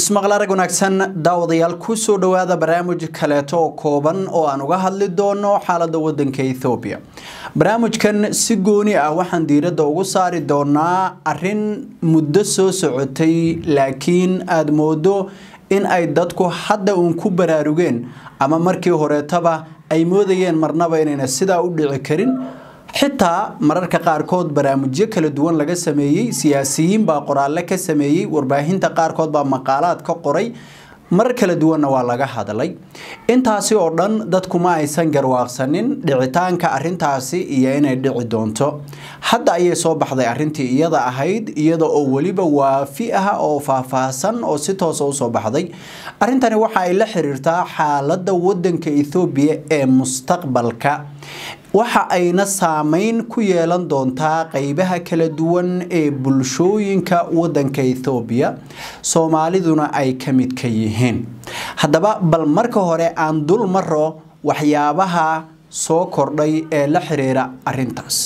ismaql wanaagsan daawadayaal ku soo dhowaada barnaamij kaleeto oo kooban oo aan uga hadli doono xaaladda waddanka ethoobiya barnaamijkan si gooni ah waxaan diiradda ugu saari doonaa arrin muddo soo socotay laakiin aad moodo in ay dadku hadda uun ku baraarugeen ama markii horeetaba ay moodayeen marnaba inayna sidaa u dhici karin xitaa mararka qaarkood barnaamijyo kala duwan laga sameeyey siyaasiyiin baa qoraalle ka sameeyey warbaahinta qaarkood baa maqaalaad ka qoray marar kala duwanna waa laga hadlay intaasi oo dhan dadkuma aysan garwaaqsanin dhicitaanka arintaasi iyo inay dhici doonto hadda ayay soo baxday arintii iyada ahayd iyada oo weliba waafi ah oo faahfaahsan oo si toosa ah usoo baxday arintani waxa ay la xiriirtaa xaalada wadanka ethoobiya ee mustaqbalka waxa ayna saameyn ku yeelan doontaa qaybaha kala duwan ee bulshooyinka wadanka ethoobiya soomaaliduna ay ka mid ka yihiin haddaba bal marka hore aan dul maro waxyaabaha soo kordhay ee la xiriira arintaas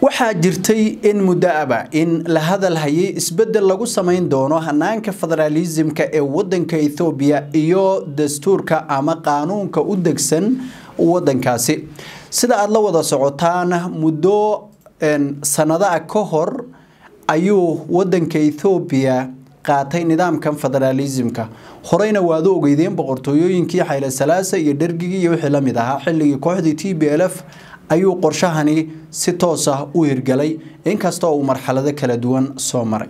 waxaa jirtay in muddaaba in la hadal hayay isbeddel lagu samayn doono hanaanka federaalisimka ee wadanka ethoobiya iyo dastuurka ama qaanuunka u degsan wadankaasi sida aad la wada socotaana muddo sanadaha ka hor ayuu wadanka Ethiopia qaatay nidaamkan federalismka horeyna waad ogeydeen boqortooyooyinkii Haile Selassie iyo dhergigii iyo wixii lamid ahaa xilligii kooxdii TPLF ayuu qorshahani si toos ah u hirgalay inkastoo uu marxalado kala duwan soo maray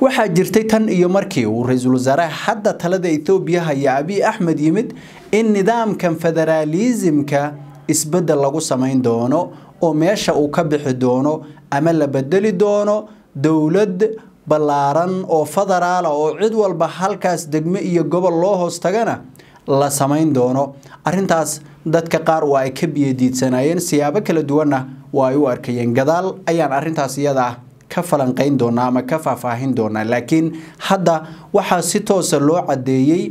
waxaa jirtay tan iyo markii uu ra wasaaraha hadda talada Ethiopia haya Abiy Ahmed yimid in nidaamkan federalismka isbeddel lagu samayn doono oo meesha uu ka bixi doono ama la bedeli doono dowlad ballaaran oo federaala ah oo cid walba halkaas degmo iyo gobol loo hoostagana la samayn doono arintaas dadka qaar waa ay ka biyadiidsanayeen siyaabo kala duwanna waa ay u arkayeen gadaal ayaan arintaas iyada ka falanqayn doonaa ama ka faahfaahin doonaa laakiin hadda waxaa si toosa ah loo caddeeyey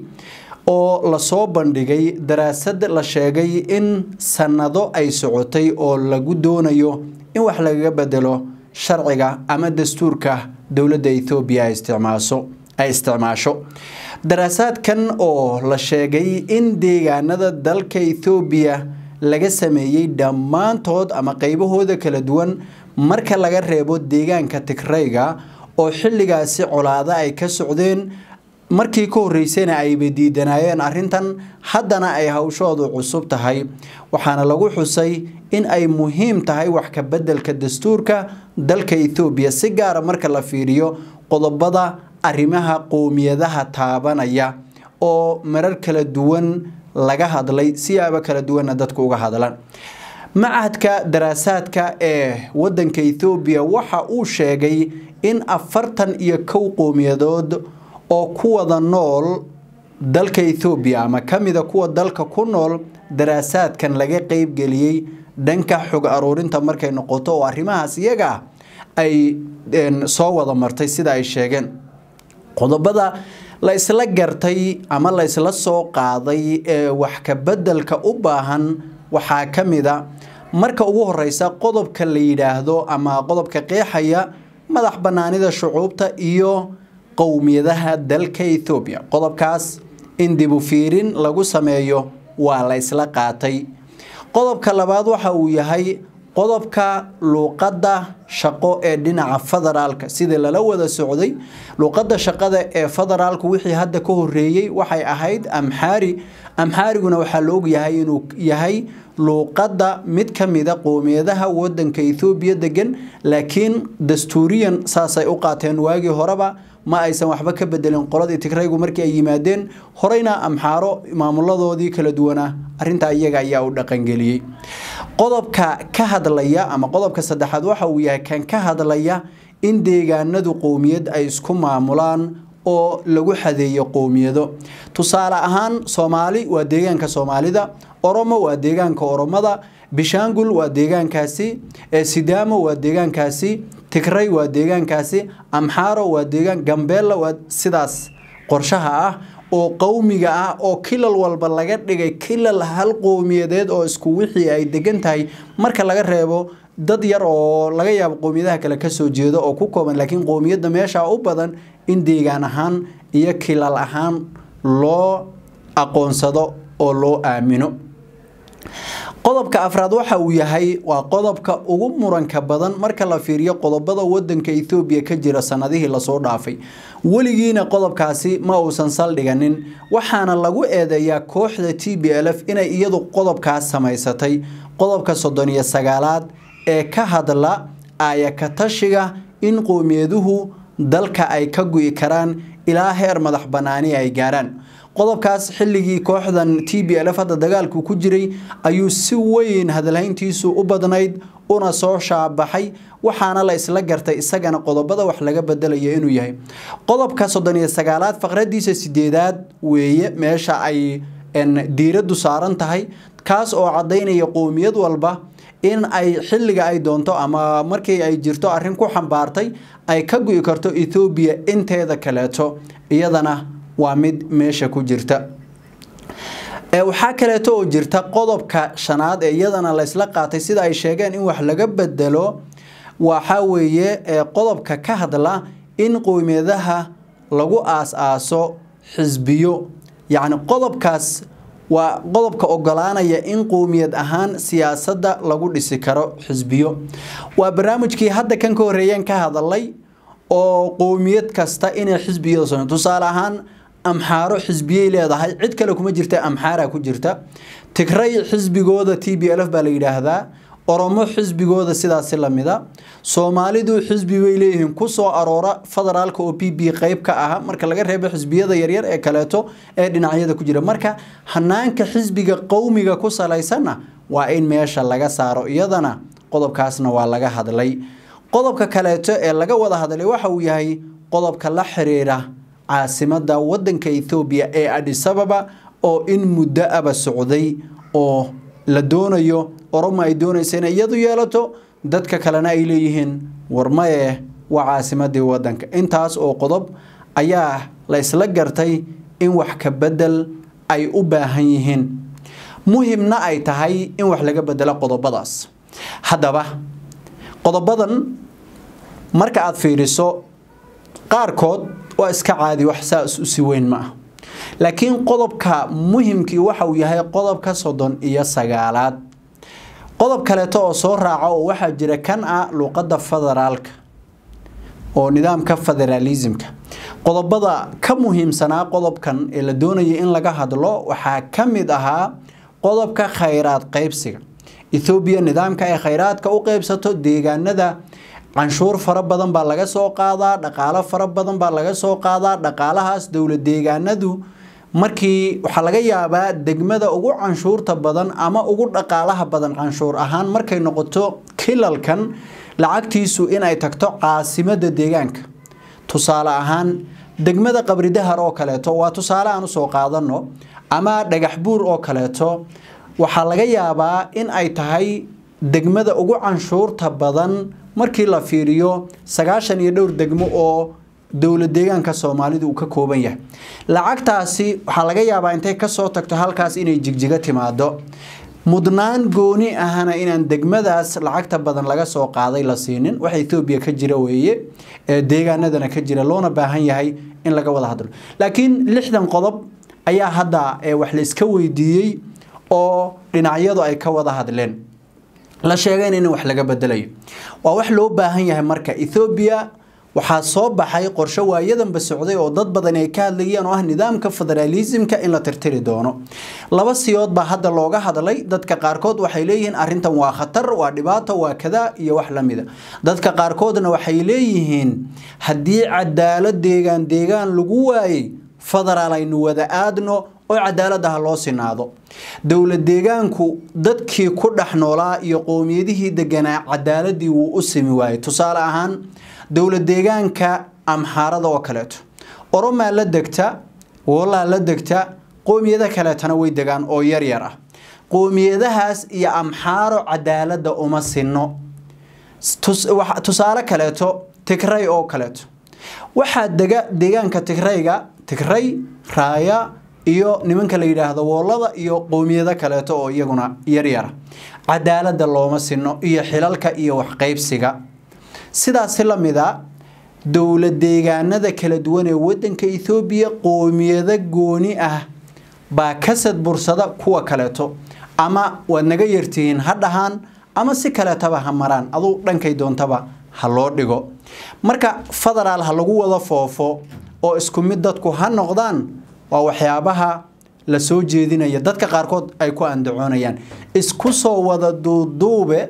oo lasoo bandhigay daraasad la sheegay in sanado ay socotay oo lagu doonayo in wax lagaga bedelo sharciga ama dastuurka dowladda ethoobiya ay isticmaasho daraasaadkan oo la sheegay in deegaanada dalka ethoobiya laga sameeyey dhammaantood ama qaybahooda kala duwan marka laga reebo deegaanka tigrayga oo xilligaasi colaado ay ka socdeen markii ka horeysayna ayba diidanaayeen arrintan haddana ay hawshoodu cusub tahay waxaana lagu xusay in ay muhiim tahay wax ka beddelka dastuurka dalka etoobiya si gaara marka la fiiriyo qodobada arrimaha qoomiyadaha taabanaya oo marar kala duwan laga hadlay siyaabo kala duwanna dadku uga hadlaan macahadka daraasaadka ee waddanka etoobiya waxa uu sheegay in afartan iyo kow qowmiyadood oo ku wada nool dalka Ethiopia ama kamida kuwa dalka ku nool daraasaadkan laga qayb galiyay dhanka xog aruurinta markay noqoto oo arrimahaas iyaga ay soo wada martay sida ay sheegeen qodobada la isla gartay ama la isla soo qaaday ee wax ka beddelka u baahan waxaa ka mid a marka ugu horeysa qodobka la yidhaahdo ama qodobka qeexaya madax bannaanida shucuubta iyo qowmiyadaha dalka Ethiopia qodobkaas in dib u fiirin lagu sameeyo waa la isla qaatay qodobka labaad waxa uu yahay qodobka luuqadda shaqo ee dhinaca federaalka sida lala wada socday luuqadda shaqada ee federaalka wixii hadda ka horeeyey waxay ahayd amxaari amxaariguna waxaa la ogyahay inuu yahay luuqadda mid ka mida qowmiyadaha waddanka Ethiopia degan laakiin dastuuriyan saasay u qaateen waagii horeba ma aysan waxba ka bedelin qoladii Tigraygu markii ay yimaadeen horeyna amxaaro maamuladoodii kala duwana arinta iyaga ayaa u dhaqan galiyay qodobka ka hadlaya ama qodobka saddexaad waxa uu yahay kan ka hadlaya in deegaanadu qowmiyad ay isku maamulaan oo lagu xadeeyo qowmiyado tusaale ahaan soomaali waa deegaanka soomaalida oromo waa deegaanka oromada bishaangul waa deegaankaasi sidaamo waa deegaankaasi tigray waa deegaankaasi amxaaro waa deegaan gambeella waa sidaas qorshaha ah oo qowmiga ah oo kilal walba laga dhigay kilal hal qowmiyadeed oo isku wixii ay degan tahay marka laga reebo dad yar oo laga yaabo qowmiyadaha kale kasoo jeedo oo ku kooban laakiin qowmiyadda meeshaa u badan in deegaan ahaan iyo kilal ahaan loo aqoonsado oo loo aamino qodobka afraad waxa uu yahay waa qodobka ugu muranka badan marka la fiiriyo qodobada wadanka Ethiopia ka jira sanadihii la soo dhaafay waligiina qodobkaasi ma uusan saldhiganin waxaana lagu eedeeyaa kooxda TPLF inay iyadu qodobkaas samaysatay qodobka 39aad ee ka hadla ayakatashiga in qowmiyaduhu dalka ay ka guyi karaan ilaa heer madax ay gaaraan qodobkaas xilligii kooxdan t b lf hadda dagaalku ku jiray ayuu si weyn hadalhayntiisu u badnayd una soo shaabaxay waxaana la isla gartay isagana qodobada wax laga bedelayo inuu yahay qodobka soddon iyo sagaalaad faqradiisa sideedaad weeye meesha ay diiraddu saaran tahay kaas oo caddaynaya qoomiyad walba in ay xilliga ay doonto ama markii ay jirto arrin ku xambaartay ay ka gu'i karto ethoobiya inteeda kaleeto iyadana waa mid meesha ku jirta waxaa kaleeto oo jirta qodobka shanaad ee iyadana laysla qaatay sida ay sheegeen in wax laga bedelo waxaa weeye qodobka ka hadla in qowmiyadaha lagu aasaaso xisbiyo yacni qodobkaas waa qodobka ogolaanaya in qowmiyad ahaan siyaasadda lagu dhisi karo xisbiyo waa barnaamijkii hadda kan ka horreeyeen ka hadalay oo qowmiyad kasta inay xisbiyada tusaale ahaan amxaaro xisbiyey leedahay cid kale kuma jirta amxaaraa ku jirta tigray xisbigooda t b lf baa la yidhaahdaa oromo xisbigooda sidaasi lamida soomaalidu xisbi way leeyihiin kusoo aroora federaalka oo p b qeyb ka aha marka laga reebo xisbiyada yaryar ee kaleeto ee dhinacyada ku jira marka hanaanka xisbiga qowmiga ku salaysanna waa in meesha laga saaro iyadana qodobkaasna waa laga hadlay qodobka kaleeto ee laga wada hadlay waxa uu yahay qodobka la xiriira caasimada wadanka Ethiopia ee Addis Ababa oo in muddo aba socday oo la doonayo Oromo ay doonayso inay iyadu yeelato dadka kalena ay leeyihiin warmaye waa caasimadii wadanka intaas oo qodob ayaa la isla gartay in wax ka bedel ay u baahan yihiin muhiimna ay tahay in wax laga bedelo qodobadaas haddaba qodobadan marka aad fiiriso qaarkood وإسكا عادي وحسا أسوين معه لكن قضبك مهم كي وحو يهي قضبك صدن إيا سقالات قضب كالتو صور راعو وحا جيرا كان لقد فدرالك oo nidaamka federalismka qodobada ka muhiimsanaa qodobkan ee la doonayay in laga hadlo waxaa ka mid ahaa qodobka khayraad qaybsiga Ethiopia nidaamka ay khayraadka u qaybsato deegaanada canshuur fara badan baa laga soo qaadaa dhaqaalo fara badan baa laga soo qaadaa dhaqaalahaas dowla deegaanadu markii waxaa laga yaabaa degmada ugu canshuurta badan ama ugu dhaqaalaha badan canshuur ahaan markay noqoto kilalkan lacagtiisu inay tagto caasimada deegaanka tusaale ahaan degmada qabridahar oo kaleeto waa tusaale aan usoo qaadano ama dhagaxbuur oo kaleeto waxaa laga yaabaa in ay tahay degmada ugu canshuurta badan markii la fiiriyo sagaashan iyo dhowr degmo oo dowla deegaanka soomaalidu uu ka kooban yahay lacagtaasi waxaa laga yaabaa intay kasoo tagto halkaas inay jigjiga timaado mudnaan gooni ahana inaan degmadaas lacagta badan laga soo qaaday la siinin waxa etoobiya ka jira weeye deegaanadana ka jira loona baahan yahay in laga wada hadlo laakiin lixdan qodob ayaa hadda wax la iska weydiiyey oo dhinacyadu ay ka wada hadleen la sheegayna in wax laga bedelayo waa wax loo baahan yahay marka Ethiopia waxaa soo baxay qorshe waayadanba socday oo dad badan ay ka hadlayeen oo ah nidaamka federaalismka in la tirtiri doono laba siyood baa hadda looga hadalay dadka qaarkood waxay leeyihiin arrintan waa khatar waa dhibaato waa kada iyo wax la mida dadka qaarkoodna waxay leeyihiin haddii cadaalad deegaan deegaan lagu waayay federaal aynu wada aadno oo cadaalada ah loo sinaado dowla deegaanku dadkii ku dhex noolaa iyo qoomiyadihii deganaa cadaaladii wuu u simi waayay tusaale ahaan dowla deegaanka amxaarada oo kaleeto oromaa la degta woolaa la degta qowmiyada kaleetana way degaan oo yaryar ah qowmiyadahaas iyo amxaaro cadaalada uma sinno tusaale kaleeto tigray oo kaleeto waxaa dega deegaanka tigrayga tigray raaya iyo nimanka la yidhaahdo woolada iyo qowmiyado kaleeto oo iyaguna yaryar cadaalada looma sinno iyo xilalka iyo waxqaybsiga sidaasi lamida ah, dowla deegaanada kala duwan ee wadanka ethoobiya qoomiyado gooni ah baa kasad bursada kuwa kaleeto ama waad naga yartihiin ha dhahaan ama si kaleetaba ha maraan aduu dhankay doontaba ha loo dhigo marka federaal ha lagu wada foofo oo isku mid dadku ha noqdaan waa waxyaabaha la soo jeedinaya dadka qaarkood ay ku andacoonayaan isku soo wada duuduube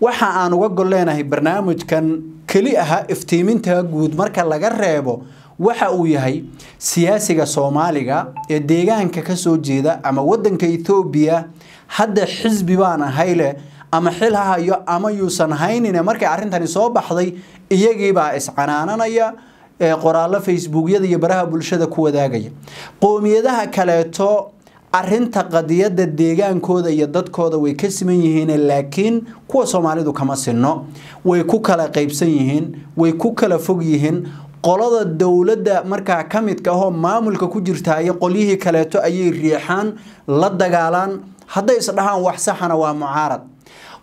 waxa aan uga golleenahay barnaamijkan keli ahaa iftiiminta guud marka laga reebo waxa uu yahay siyaasiga soomaaliga ee deegaanka ka soo jeeda ama waddanka etoobiya hadda xisbi baan ahay leh ama xil ha hayo ama yuusan haynine markay arrintani soo baxday iyagiibaa iscanaananaya ee qoraallo facebookyada iyo baraha bulshada ku wadaagaya qoomiyadaha kaleeto arinta qadiyada deegaankooda iyo dadkooda way ka siman yihiin laakiin kuwa soomaalidu kama sinno way ku kala qaybsan yihiin way ku kala fog yihiin qolada dowladda markaa ka midka ahoo maamulka ku jirtaayo qolyihii kaleeto ayay riixaan la dagaalaan hadday isdhahaan wax saxana waa mucaarad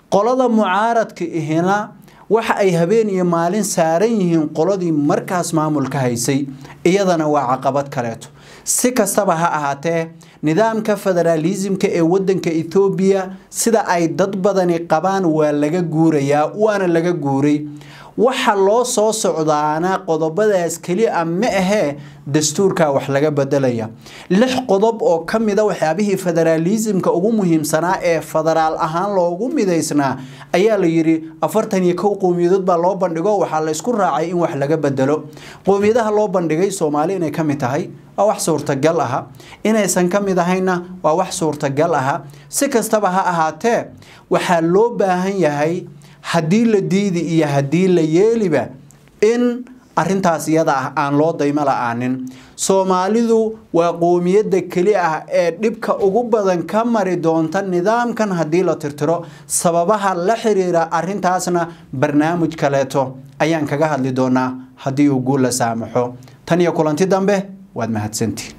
qolada mucaaradka ihina waxa ay habeen iyo maalin saaran yihiin qoladii markaas maamulka haysay iyadana waa caqabad kaleeto si kastaba ha ahaatee nidaamka federaalisimka ee waddanka Ethiopia sida ay dad badani qabaan waa laga guurayaa waana laga guuray waxa loo soo socdaana qodobadaas keli a ah ma ahe dastuurka wax laga bedelaya lix qodob oo ka mida ah waxyaabihii federaalisimka ugu muhiimsanaa ee federaal ahaan loogu midaysnaa ayaa la yidhi afartan iyo kow qowmiyadood baa loo bandhigo waxaa laysku raacay in wax laga bedelo qowmiyadaha loo bandhigay soomaali inay ka mid tahay waa wax suurtagal aha inaysan ka mid ahayna waa wax suurtagal aha si kastaba ha ahaatee waxaa loo baahan yahay haddii la diidi iyo haddii la yeeliba in arintaas iyada ah aan loo daymo la-aanin soomaalidu waa qoomiyadda keli ah ee dhibka ugu badan ka mari doonta nidaamkan haddii la tirtiro sababaha la xiriira arintaasna barnaamij kaleeto ayaan kaga hadli doonaa haddii uu guul la saamaxo tan iyo kulanti dambe waad mahadsantiin